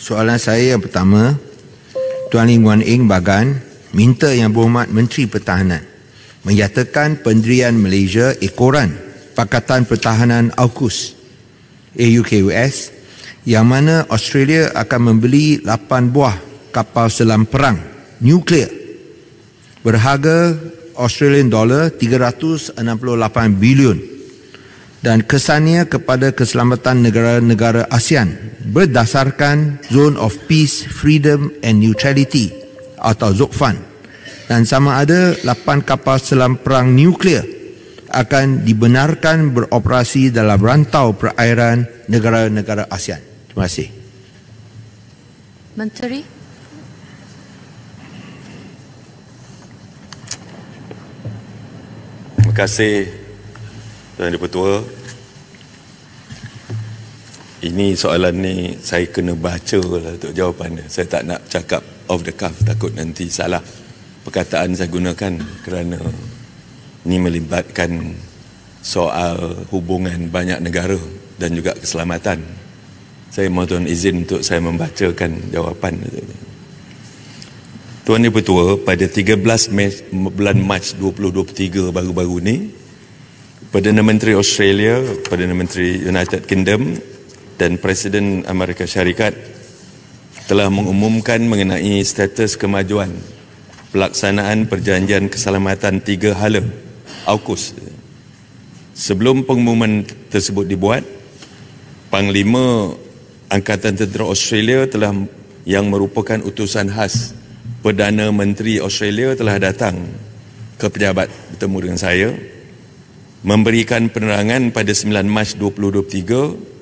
soalan saya yang pertama Tuan Lim Guan Eng Bagan minta yang berhormat Menteri Pertahanan menyatakan pendirian Malaysia ekoran Pakatan Pertahanan AUKUS AUKUS yang mana Australia akan membeli 8 buah kapal selam perang nuklear berharga Australian dollar 368 bilion 368 dan kesannya kepada keselamatan negara-negara ASEAN berdasarkan Zone of Peace, Freedom and Neutrality atau ZOPFAN dan sama ada 8 kapal selam perang nuklear akan dibenarkan beroperasi dalam rantau perairan negara-negara ASEAN. Terima kasih. Menteri. Terima kasih Tuan Dipertua. Ini soalan ni saya kena baca lah untuk jawapan dia. Saya tak nak cakap off the cuff takut nanti salah perkataan saya gunakan kerana ini melibatkan soal hubungan banyak negara dan juga keselamatan. Saya mohon izin untuk saya membacakan jawapan Tuan Ibu Tua, pada 13 Mei, bulan Mac 2023 baru-baru ini, Perdana Menteri Australia, Perdana Menteri United Kingdom dan Presiden Amerika Syarikat telah mengumumkan mengenai status kemajuan pelaksanaan perjanjian keselamatan tiga hala AUKUS. Sebelum pengumuman tersebut dibuat, Panglima Angkatan Tentera Australia telah yang merupakan utusan khas Perdana Menteri Australia telah datang ke pejabat bertemu dengan saya memberikan penerangan pada 9 Mac 2023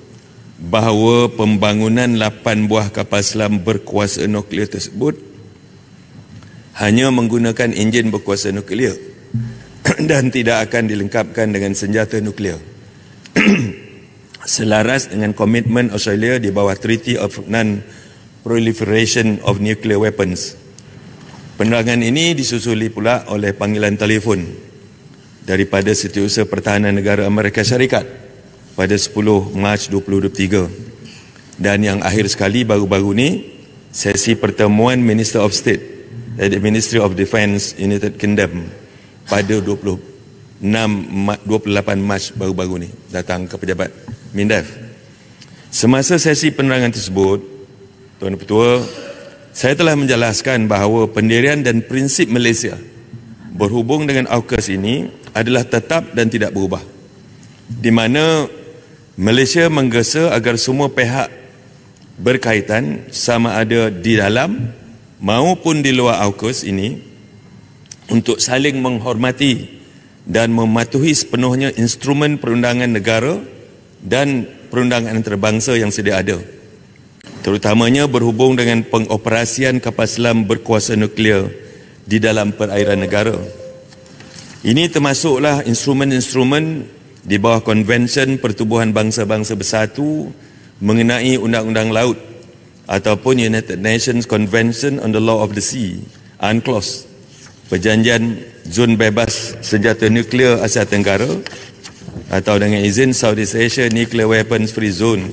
bahawa pembangunan lapan buah kapal selam berkuasa nuklear tersebut hanya menggunakan enjin berkuasa nuklear dan tidak akan dilengkapkan dengan senjata nuklear selaras dengan komitmen Australia di bawah Treaty of Non-Proliferation of Nuclear Weapons penerangan ini disusuli pula oleh panggilan telefon daripada setiausaha pertahanan negara Amerika Syarikat pada 10 Mac 2023. Dan yang akhir sekali baru-baru ni sesi pertemuan Minister of State at eh, the Ministry of Defence United Kingdom pada 26 28 Mac baru-baru ni datang ke pejabat MINDEF. Semasa sesi penerangan tersebut, Tuan Ketua, saya telah menjelaskan bahawa pendirian dan prinsip Malaysia berhubung dengan AUKUS ini adalah tetap dan tidak berubah. Di mana Malaysia menggesa agar semua pihak berkaitan sama ada di dalam maupun di luar AUKUS ini untuk saling menghormati dan mematuhi sepenuhnya instrumen perundangan negara dan perundangan antarabangsa yang sedia ada terutamanya berhubung dengan pengoperasian kapal selam berkuasa nuklear di dalam perairan negara ini termasuklah instrumen-instrumen di bawah Konvensyen Pertubuhan Bangsa-Bangsa Bersatu mengenai Undang-Undang Laut ataupun United Nations Convention on the Law of the Sea, UNCLOS, Perjanjian Zon Bebas Senjata Nuklear Asia Tenggara atau dengan izin Southeast Asia Nuclear Weapons Free Zone,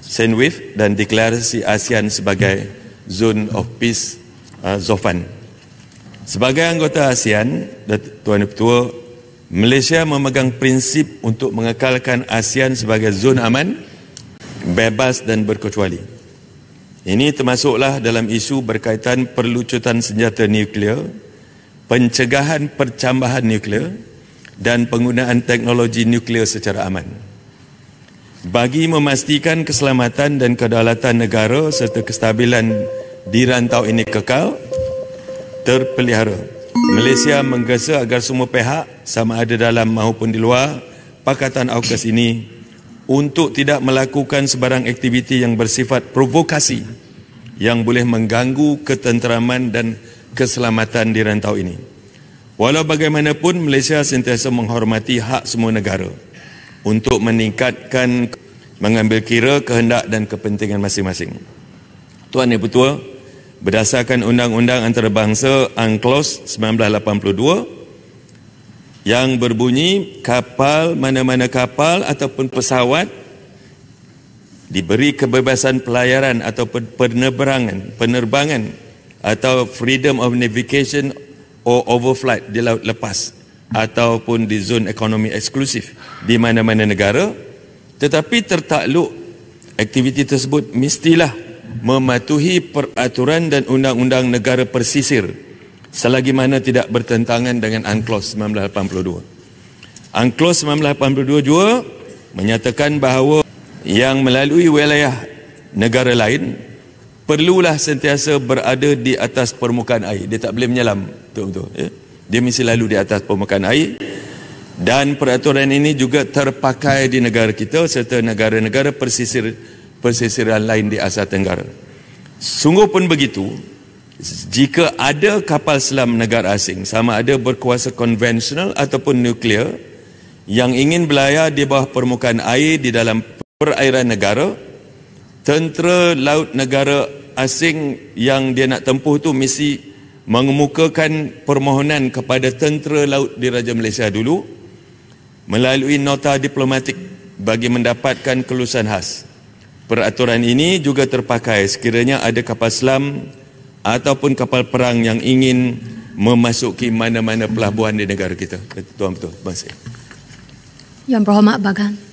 SANWIF dan deklarasi ASEAN sebagai Zone of Peace uh, Zofan. Sebagai anggota ASEAN, Tuan Ketua, Malaysia memegang prinsip untuk mengekalkan ASEAN sebagai zon aman, bebas dan berkecuali. Ini termasuklah dalam isu berkaitan perlucutan senjata nuklear, pencegahan percambahan nuklear dan penggunaan teknologi nuklear secara aman. Bagi memastikan keselamatan dan kedaulatan negara serta kestabilan di rantau ini kekal, terpelihara. Malaysia menggesa agar semua pihak sama ada dalam maupun di luar Pakatan AUKUS ini untuk tidak melakukan sebarang aktiviti yang bersifat provokasi yang boleh mengganggu ketenteraman dan keselamatan di rantau ini. Walau bagaimanapun Malaysia sentiasa menghormati hak semua negara untuk meningkatkan mengambil kira kehendak dan kepentingan masing-masing. Tuan dan Puan, berdasarkan undang-undang antarabangsa UNCLOS 1982 yang berbunyi kapal mana-mana kapal ataupun pesawat diberi kebebasan pelayaran atau penerbangan penerbangan atau freedom of navigation or overflight di laut lepas ataupun di zon ekonomi eksklusif di mana-mana negara tetapi tertakluk aktiviti tersebut mestilah mematuhi peraturan dan undang-undang negara persisir selagi mana tidak bertentangan dengan UNCLOS 1982. UNCLOS 1982 juga menyatakan bahawa yang melalui wilayah negara lain perlulah sentiasa berada di atas permukaan air. Dia tak boleh menyelam. Betul-betul. Ya? Dia mesti lalu di atas permukaan air. Dan peraturan ini juga terpakai di negara kita serta negara-negara persisir persisiran lain di Asia Tenggara. Sungguh pun begitu, jika ada kapal selam negara asing sama ada berkuasa konvensional ataupun nuklear yang ingin berlayar di bawah permukaan air di dalam perairan negara, tentera laut negara asing yang dia nak tempuh tu mesti mengemukakan permohonan kepada tentera laut di Raja Malaysia dulu melalui nota diplomatik bagi mendapatkan kelulusan khas. Peraturan ini juga terpakai sekiranya ada kapal selam ataupun kapal perang yang ingin memasuki mana-mana pelabuhan di negara kita. Tuan Betul, Bansi. Yang Berhormat Bagan.